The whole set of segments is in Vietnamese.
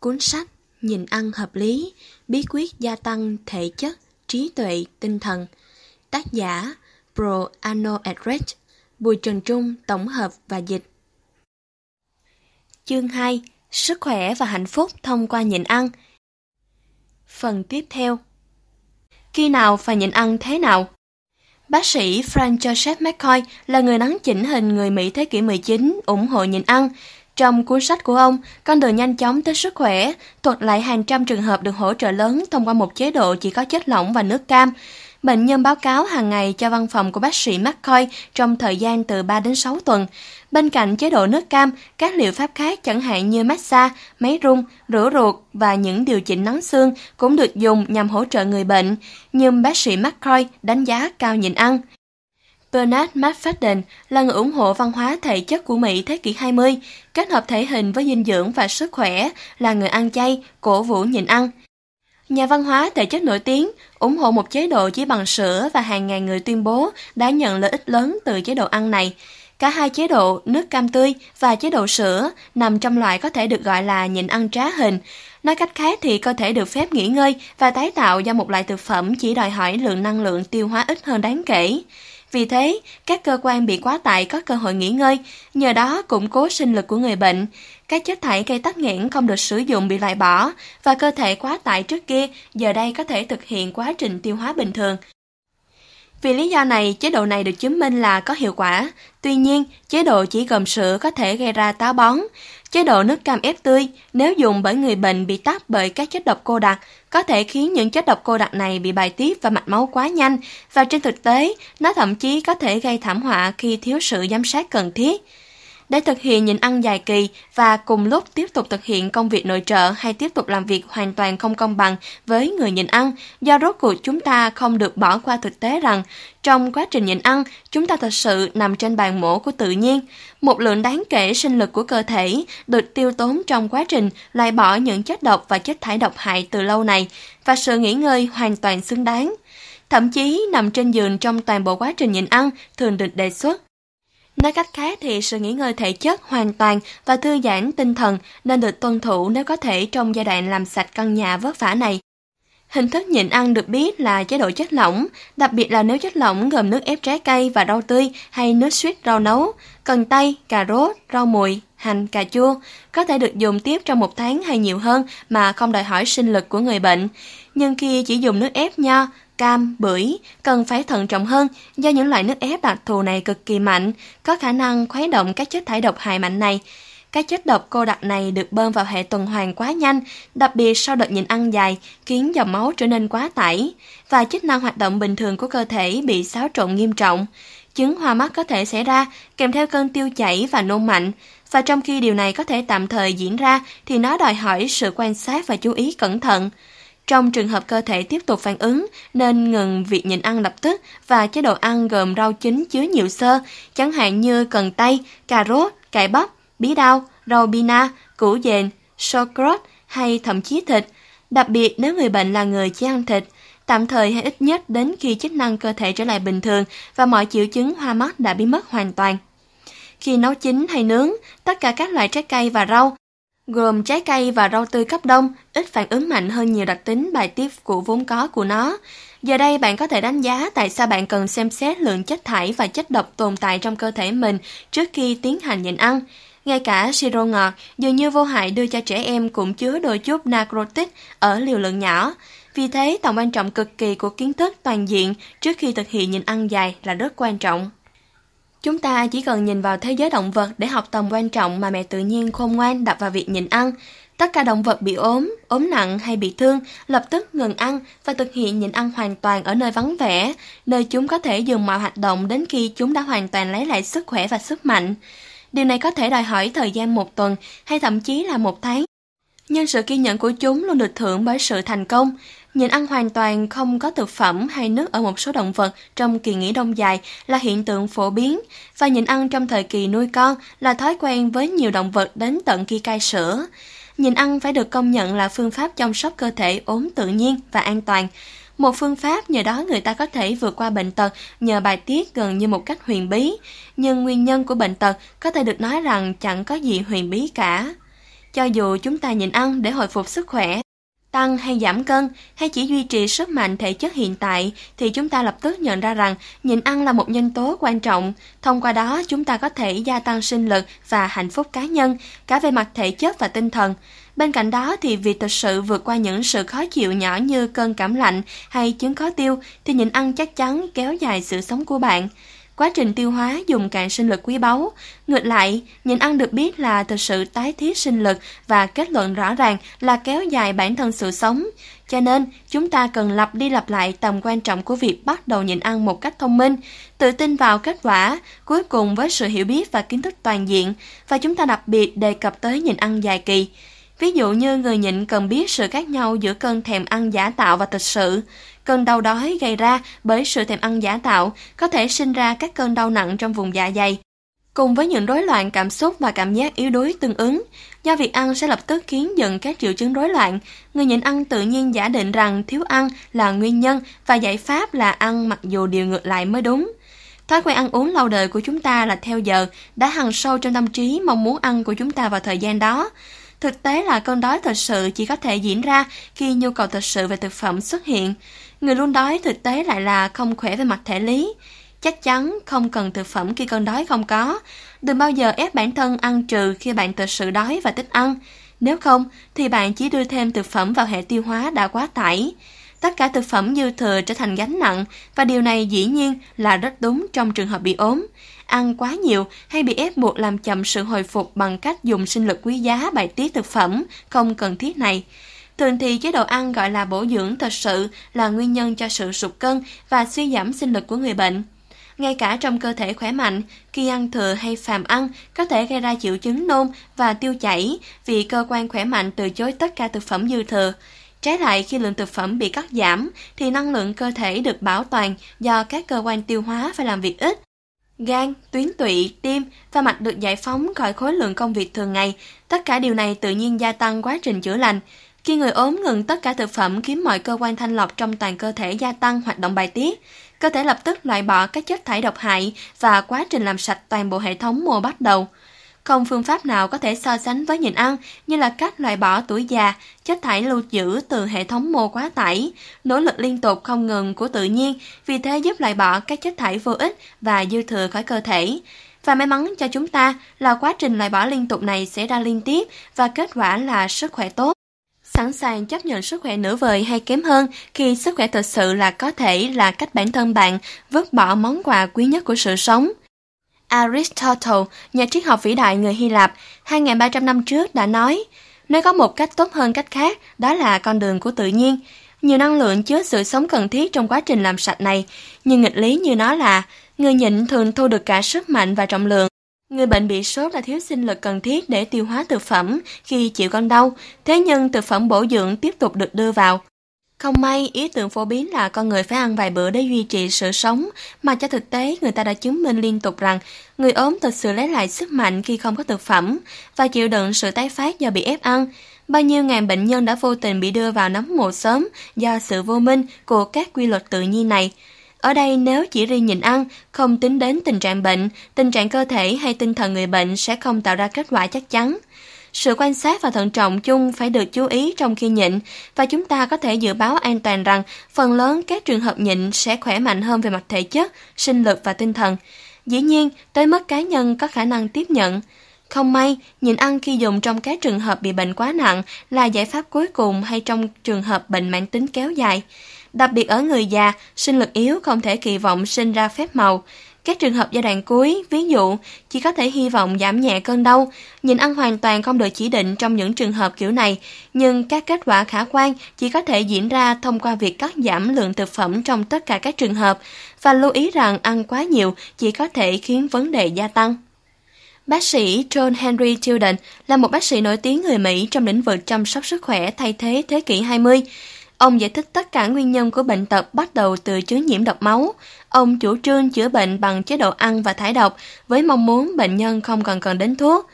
Cuốn sách Nhìn ăn hợp lý, bí quyết gia tăng thể chất, trí tuệ, tinh thần. Tác giả Pro Anno Edred, Bùi Trần Trung tổng hợp và dịch. Chương 2: Sức khỏe và hạnh phúc thông qua nhịn ăn. Phần tiếp theo. Khi nào phải nhịn ăn thế nào? Bác sĩ Frank Joseph McCoy là người nắng chỉnh hình người Mỹ thế kỷ 19 ủng hộ nhịn ăn. Trong cuốn sách của ông, con đường nhanh chóng tới sức khỏe, thuật lại hàng trăm trường hợp được hỗ trợ lớn thông qua một chế độ chỉ có chất lỏng và nước cam. Bệnh nhân báo cáo hàng ngày cho văn phòng của bác sĩ McCoy trong thời gian từ 3 đến 6 tuần. Bên cạnh chế độ nước cam, các liệu pháp khác chẳng hạn như massage, máy rung, rửa ruột và những điều chỉnh nắng xương cũng được dùng nhằm hỗ trợ người bệnh, nhưng bác sĩ McCoy đánh giá cao nhịn ăn. Bernard McFadden là người ủng hộ văn hóa thể chất của Mỹ thế kỷ 20, kết hợp thể hình với dinh dưỡng và sức khỏe, là người ăn chay, cổ vũ nhịn ăn. Nhà văn hóa thể chất nổi tiếng ủng hộ một chế độ chỉ bằng sữa và hàng ngàn người tuyên bố đã nhận lợi ích lớn từ chế độ ăn này. Cả hai chế độ nước cam tươi và chế độ sữa nằm trong loại có thể được gọi là nhịn ăn trá hình. Nói cách khác thì cơ thể được phép nghỉ ngơi và tái tạo do một loại thực phẩm chỉ đòi hỏi lượng năng lượng tiêu hóa ít hơn đáng kể. Vì thế, các cơ quan bị quá tải có cơ hội nghỉ ngơi, nhờ đó củng cố sinh lực của người bệnh. Các chất thải gây tắc nghẽn không được sử dụng bị loại bỏ và cơ thể quá tải trước kia giờ đây có thể thực hiện quá trình tiêu hóa bình thường. Vì lý do này, chế độ này được chứng minh là có hiệu quả. Tuy nhiên, chế độ chỉ gồm sữa có thể gây ra táo bón. Chế độ nước cam ép tươi, nếu dùng bởi người bệnh bị tắc bởi các chất độc cô đặc, có thể khiến những chất độc cô đặc này bị bài tiết và mạch máu quá nhanh, và trên thực tế, nó thậm chí có thể gây thảm họa khi thiếu sự giám sát cần thiết để thực hiện nhịn ăn dài kỳ và cùng lúc tiếp tục thực hiện công việc nội trợ hay tiếp tục làm việc hoàn toàn không công bằng với người nhịn ăn, do rốt cuộc chúng ta không được bỏ qua thực tế rằng trong quá trình nhịn ăn, chúng ta thật sự nằm trên bàn mổ của tự nhiên. Một lượng đáng kể sinh lực của cơ thể được tiêu tốn trong quá trình loại bỏ những chất độc và chất thải độc hại từ lâu này và sự nghỉ ngơi hoàn toàn xứng đáng. Thậm chí nằm trên giường trong toàn bộ quá trình nhịn ăn thường được đề xuất Nói cách khác thì sự nghỉ ngơi thể chất hoàn toàn và thư giãn tinh thần nên được tuân thủ nếu có thể trong giai đoạn làm sạch căn nhà vất vả này. Hình thức nhịn ăn được biết là chế độ chất lỏng, đặc biệt là nếu chất lỏng gồm nước ép trái cây và rau tươi hay nước suýt rau nấu, cần tây, cà rốt, rau mùi, hành, cà chua, có thể được dùng tiếp trong một tháng hay nhiều hơn mà không đòi hỏi sinh lực của người bệnh. Nhưng khi chỉ dùng nước ép nho, cam, bưởi cần phải thận trọng hơn do những loại nước ép đặc thù này cực kỳ mạnh, có khả năng khuấy động các chất thải độc hại mạnh này các chất độc cô đặc này được bơm vào hệ tuần hoàn quá nhanh, đặc biệt sau đợt nhịn ăn dài, khiến dòng máu trở nên quá tải, và chức năng hoạt động bình thường của cơ thể bị xáo trộn nghiêm trọng. Chứng hoa mắt có thể xảy ra kèm theo cơn tiêu chảy và nôn mạnh, và trong khi điều này có thể tạm thời diễn ra thì nó đòi hỏi sự quan sát và chú ý cẩn thận. Trong trường hợp cơ thể tiếp tục phản ứng, nên ngừng việc nhịn ăn lập tức và chế độ ăn gồm rau chính chứa nhiều sơ, chẳng hạn như cần tây, cà rốt, cải bắp, bí đao, rau bina, củ dền, sauerkraut hay thậm chí thịt. Đặc biệt nếu người bệnh là người chỉ ăn thịt, tạm thời hay ít nhất đến khi chức năng cơ thể trở lại bình thường và mọi triệu chứng hoa mắt đã biến mất hoàn toàn. Khi nấu chín hay nướng, tất cả các loại trái cây và rau, gồm trái cây và rau tươi cấp đông, ít phản ứng mạnh hơn nhiều đặc tính bài tiết của vốn có của nó. Giờ đây bạn có thể đánh giá tại sao bạn cần xem xét lượng chất thải và chất độc tồn tại trong cơ thể mình trước khi tiến hành nhịn ăn. Ngay cả siro ngọt dường như vô hại đưa cho trẻ em cũng chứa đôi chút narcotic ở liều lượng nhỏ. Vì thế, tầm quan trọng cực kỳ của kiến thức toàn diện trước khi thực hiện nhịn ăn dài là rất quan trọng. Chúng ta chỉ cần nhìn vào thế giới động vật để học tầm quan trọng mà mẹ tự nhiên khôn ngoan đặt vào việc nhịn ăn. Tất cả động vật bị ốm, ốm nặng hay bị thương lập tức ngừng ăn và thực hiện nhịn ăn hoàn toàn ở nơi vắng vẻ, nơi chúng có thể dừng mọi hoạt động đến khi chúng đã hoàn toàn lấy lại sức khỏe và sức mạnh. Điều này có thể đòi hỏi thời gian một tuần hay thậm chí là một tháng. Nhưng sự kiên nhẫn của chúng luôn được thưởng bởi sự thành công. Nhìn ăn hoàn toàn không có thực phẩm hay nước ở một số động vật trong kỳ nghỉ đông dài là hiện tượng phổ biến, và nhìn ăn trong thời kỳ nuôi con là thói quen với nhiều động vật đến tận khi cai sữa. Nhìn ăn phải được công nhận là phương pháp chăm sóc cơ thể ốm tự nhiên và an toàn. Một phương pháp nhờ đó người ta có thể vượt qua bệnh tật nhờ bài tiết gần như một cách huyền bí, nhưng nguyên nhân của bệnh tật có thể được nói rằng chẳng có gì huyền bí cả. Cho dù chúng ta nhịn ăn để hồi phục sức khỏe, tăng hay giảm cân hay chỉ duy trì sức mạnh thể chất hiện tại thì chúng ta lập tức nhận ra rằng nhịn ăn là một nhân tố quan trọng thông qua đó chúng ta có thể gia tăng sinh lực và hạnh phúc cá nhân cả về mặt thể chất và tinh thần Bên cạnh đó thì việc thực sự vượt qua những sự khó chịu nhỏ như cơn cảm lạnh hay chứng khó tiêu thì nhịn ăn chắc chắn kéo dài sự sống của bạn. Quá trình tiêu hóa dùng cạn sinh lực quý báu. Ngược lại, nhịn ăn được biết là thực sự tái thiết sinh lực và kết luận rõ ràng là kéo dài bản thân sự sống. Cho nên, chúng ta cần lặp đi lặp lại tầm quan trọng của việc bắt đầu nhịn ăn một cách thông minh, tự tin vào kết quả, cuối cùng với sự hiểu biết và kiến thức toàn diện, và chúng ta đặc biệt đề cập tới nhịn ăn dài kỳ. Ví dụ như người nhịn cần biết sự khác nhau giữa cơn thèm ăn giả tạo và thực sự. Cơn đau đói gây ra bởi sự thèm ăn giả tạo có thể sinh ra các cơn đau nặng trong vùng dạ dày, cùng với những rối loạn cảm xúc và cảm giác yếu đuối tương ứng. Do việc ăn sẽ lập tức khiến dần các triệu chứng rối loạn, người nhịn ăn tự nhiên giả định rằng thiếu ăn là nguyên nhân và giải pháp là ăn mặc dù điều ngược lại mới đúng. Thói quen ăn uống lâu đời của chúng ta là theo giờ, đã hằn sâu trong tâm trí mong muốn ăn của chúng ta vào thời gian đó. Thực tế là cơn đói thật sự chỉ có thể diễn ra khi nhu cầu thật sự về thực phẩm xuất hiện. Người luôn đói thực tế lại là không khỏe về mặt thể lý. Chắc chắn không cần thực phẩm khi cơn đói không có. Đừng bao giờ ép bản thân ăn trừ khi bạn thật sự đói và thích ăn. Nếu không, thì bạn chỉ đưa thêm thực phẩm vào hệ tiêu hóa đã quá tải. Tất cả thực phẩm dư thừa trở thành gánh nặng và điều này dĩ nhiên là rất đúng trong trường hợp bị ốm ăn quá nhiều hay bị ép buộc làm chậm sự hồi phục bằng cách dùng sinh lực quý giá bài tiết thực phẩm không cần thiết này. Thường thì chế độ ăn gọi là bổ dưỡng thật sự là nguyên nhân cho sự sụt cân và suy giảm sinh lực của người bệnh. Ngay cả trong cơ thể khỏe mạnh, khi ăn thừa hay phàm ăn có thể gây ra triệu chứng nôn và tiêu chảy vì cơ quan khỏe mạnh từ chối tất cả thực phẩm dư thừa. Trái lại khi lượng thực phẩm bị cắt giảm thì năng lượng cơ thể được bảo toàn do các cơ quan tiêu hóa phải làm việc ít gan, tuyến tụy, tim và mạch được giải phóng khỏi khối lượng công việc thường ngày. Tất cả điều này tự nhiên gia tăng quá trình chữa lành. Khi người ốm ngừng tất cả thực phẩm khiến mọi cơ quan thanh lọc trong toàn cơ thể gia tăng hoạt động bài tiết, cơ thể lập tức loại bỏ các chất thải độc hại và quá trình làm sạch toàn bộ hệ thống mô bắt đầu. Không phương pháp nào có thể so sánh với nhịn ăn như là cách loại bỏ tuổi già, chất thải lưu trữ từ hệ thống mô quá tải, nỗ lực liên tục không ngừng của tự nhiên, vì thế giúp loại bỏ các chất thải vô ích và dư thừa khỏi cơ thể. Và may mắn cho chúng ta là quá trình loại bỏ liên tục này sẽ ra liên tiếp và kết quả là sức khỏe tốt sẵn sàng chấp nhận sức khỏe nửa vời hay kém hơn khi sức khỏe thực sự là có thể là cách bản thân bạn vứt bỏ món quà quý nhất của sự sống. Aristotle, nhà triết học vĩ đại người Hy Lạp, 2.300 năm trước đã nói, nếu có một cách tốt hơn cách khác, đó là con đường của tự nhiên. Nhiều năng lượng chứa sự sống cần thiết trong quá trình làm sạch này, nhưng nghịch lý như nó là, người nhịn thường thu được cả sức mạnh và trọng lượng. Người bệnh bị sốt là thiếu sinh lực cần thiết để tiêu hóa thực phẩm khi chịu cơn đau, thế nhưng thực phẩm bổ dưỡng tiếp tục được đưa vào. Không may, ý tưởng phổ biến là con người phải ăn vài bữa để duy trì sự sống, mà cho thực tế người ta đã chứng minh liên tục rằng người ốm thực sự lấy lại sức mạnh khi không có thực phẩm và chịu đựng sự tái phát do bị ép ăn. Bao nhiêu ngàn bệnh nhân đã vô tình bị đưa vào nấm mồ sớm do sự vô minh của các quy luật tự nhiên này. Ở đây nếu chỉ riêng nhìn ăn, không tính đến tình trạng bệnh, tình trạng cơ thể hay tinh thần người bệnh sẽ không tạo ra kết quả chắc chắn. Sự quan sát và thận trọng chung phải được chú ý trong khi nhịn và chúng ta có thể dự báo an toàn rằng phần lớn các trường hợp nhịn sẽ khỏe mạnh hơn về mặt thể chất, sinh lực và tinh thần. Dĩ nhiên, tới mức cá nhân có khả năng tiếp nhận. Không may, nhịn ăn khi dùng trong các trường hợp bị bệnh quá nặng là giải pháp cuối cùng hay trong trường hợp bệnh mãn tính kéo dài. Đặc biệt ở người già, sinh lực yếu không thể kỳ vọng sinh ra phép màu. Các trường hợp giai đoạn cuối, ví dụ, chỉ có thể hy vọng giảm nhẹ cơn đau, nhìn ăn hoàn toàn không được chỉ định trong những trường hợp kiểu này, nhưng các kết quả khả quan chỉ có thể diễn ra thông qua việc cắt giảm lượng thực phẩm trong tất cả các trường hợp và lưu ý rằng ăn quá nhiều chỉ có thể khiến vấn đề gia tăng. Bác sĩ John Henry Tilden là một bác sĩ nổi tiếng người Mỹ trong lĩnh vực chăm sóc sức khỏe thay thế thế kỷ 20. Ông giải thích tất cả nguyên nhân của bệnh tật bắt đầu từ chứa nhiễm độc máu. Ông chủ trương chữa bệnh bằng chế độ ăn và thải độc với mong muốn bệnh nhân không còn cần đến thuốc.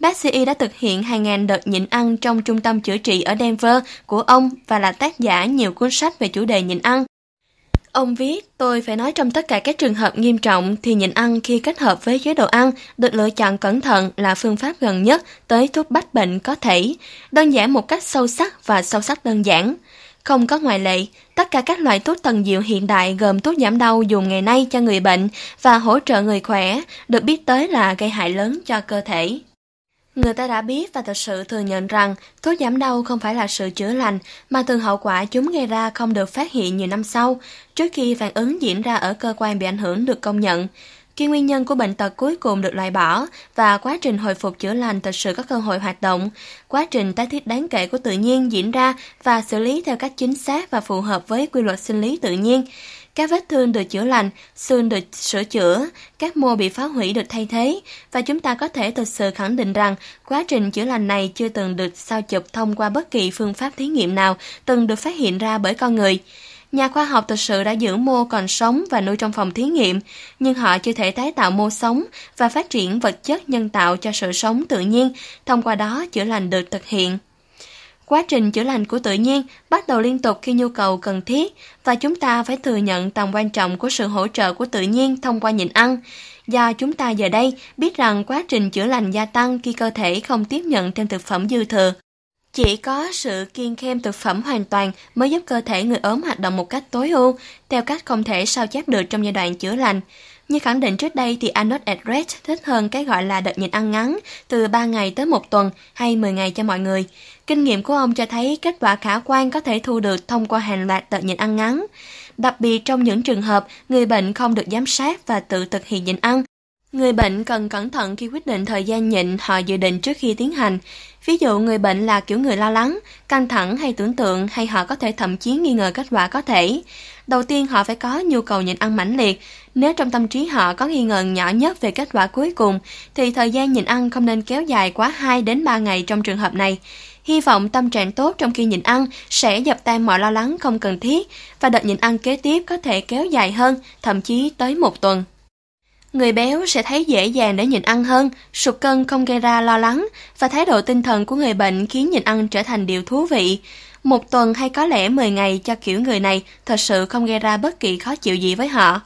Bác sĩ y đã thực hiện hàng ngàn đợt nhịn ăn trong trung tâm chữa trị ở Denver của ông và là tác giả nhiều cuốn sách về chủ đề nhịn ăn. Ông viết, tôi phải nói trong tất cả các trường hợp nghiêm trọng thì nhịn ăn khi kết hợp với chế độ ăn được lựa chọn cẩn thận là phương pháp gần nhất tới thuốc bách bệnh có thể, đơn giản một cách sâu sắc và sâu sắc đơn giản. Không có ngoại lệ, tất cả các loại thuốc tần diệu hiện đại gồm thuốc giảm đau dùng ngày nay cho người bệnh và hỗ trợ người khỏe được biết tới là gây hại lớn cho cơ thể. Người ta đã biết và thật sự thừa nhận rằng thuốc giảm đau không phải là sự chữa lành mà thường hậu quả chúng gây ra không được phát hiện nhiều năm sau, trước khi phản ứng diễn ra ở cơ quan bị ảnh hưởng được công nhận. Khi nguyên nhân của bệnh tật cuối cùng được loại bỏ và quá trình hồi phục chữa lành thật sự có cơ hội hoạt động, quá trình tái thiết đáng kể của tự nhiên diễn ra và xử lý theo cách chính xác và phù hợp với quy luật sinh lý tự nhiên. Các vết thương được chữa lành, xương được sửa chữa, các mô bị phá hủy được thay thế và chúng ta có thể thực sự khẳng định rằng quá trình chữa lành này chưa từng được sao chụp thông qua bất kỳ phương pháp thí nghiệm nào từng được phát hiện ra bởi con người. Nhà khoa học thực sự đã giữ mô còn sống và nuôi trong phòng thí nghiệm, nhưng họ chưa thể tái tạo mô sống và phát triển vật chất nhân tạo cho sự sống tự nhiên, thông qua đó chữa lành được thực hiện. Quá trình chữa lành của tự nhiên bắt đầu liên tục khi nhu cầu cần thiết và chúng ta phải thừa nhận tầm quan trọng của sự hỗ trợ của tự nhiên thông qua nhịn ăn. Do chúng ta giờ đây biết rằng quá trình chữa lành gia tăng khi cơ thể không tiếp nhận thêm thực phẩm dư thừa. Chỉ có sự kiêng khem thực phẩm hoàn toàn mới giúp cơ thể người ốm hoạt động một cách tối ưu, theo cách không thể sao chép được trong giai đoạn chữa lành. Như khẳng định trước đây thì Arnold Edred thích hơn cái gọi là đợt nhịn ăn ngắn từ 3 ngày tới 1 tuần hay 10 ngày cho mọi người. Kinh nghiệm của ông cho thấy kết quả khả quan có thể thu được thông qua hàng loạt đợt nhịn ăn ngắn. Đặc biệt trong những trường hợp người bệnh không được giám sát và tự thực hiện nhịn ăn Người bệnh cần cẩn thận khi quyết định thời gian nhịn họ dự định trước khi tiến hành. Ví dụ người bệnh là kiểu người lo lắng, căng thẳng hay tưởng tượng hay họ có thể thậm chí nghi ngờ kết quả có thể. Đầu tiên họ phải có nhu cầu nhịn ăn mãnh liệt. Nếu trong tâm trí họ có nghi ngờ nhỏ nhất về kết quả cuối cùng thì thời gian nhịn ăn không nên kéo dài quá 2 đến 3 ngày trong trường hợp này. Hy vọng tâm trạng tốt trong khi nhịn ăn sẽ dập tan mọi lo lắng không cần thiết và đợt nhịn ăn kế tiếp có thể kéo dài hơn, thậm chí tới một tuần người béo sẽ thấy dễ dàng để nhịn ăn hơn, sụt cân không gây ra lo lắng và thái độ tinh thần của người bệnh khiến nhịn ăn trở thành điều thú vị. Một tuần hay có lẽ 10 ngày cho kiểu người này thật sự không gây ra bất kỳ khó chịu gì với họ.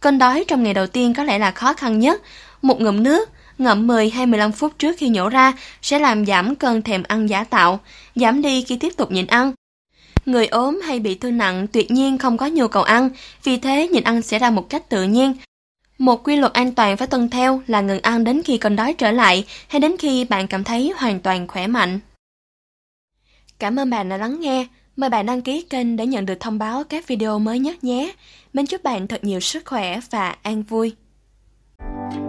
Cơn đói trong ngày đầu tiên có lẽ là khó khăn nhất. Một ngụm nước, ngậm 10 hay 15 phút trước khi nhổ ra sẽ làm giảm cơn thèm ăn giả tạo, giảm đi khi tiếp tục nhịn ăn. Người ốm hay bị thương nặng tuyệt nhiên không có nhu cầu ăn, vì thế nhịn ăn sẽ ra một cách tự nhiên một quy luật an toàn phải tuân theo là ngừng ăn đến khi cơn đói trở lại hay đến khi bạn cảm thấy hoàn toàn khỏe mạnh. Cảm ơn bạn đã lắng nghe. Mời bạn đăng ký kênh để nhận được thông báo các video mới nhất nhé. Mình chúc bạn thật nhiều sức khỏe và an vui. Thank you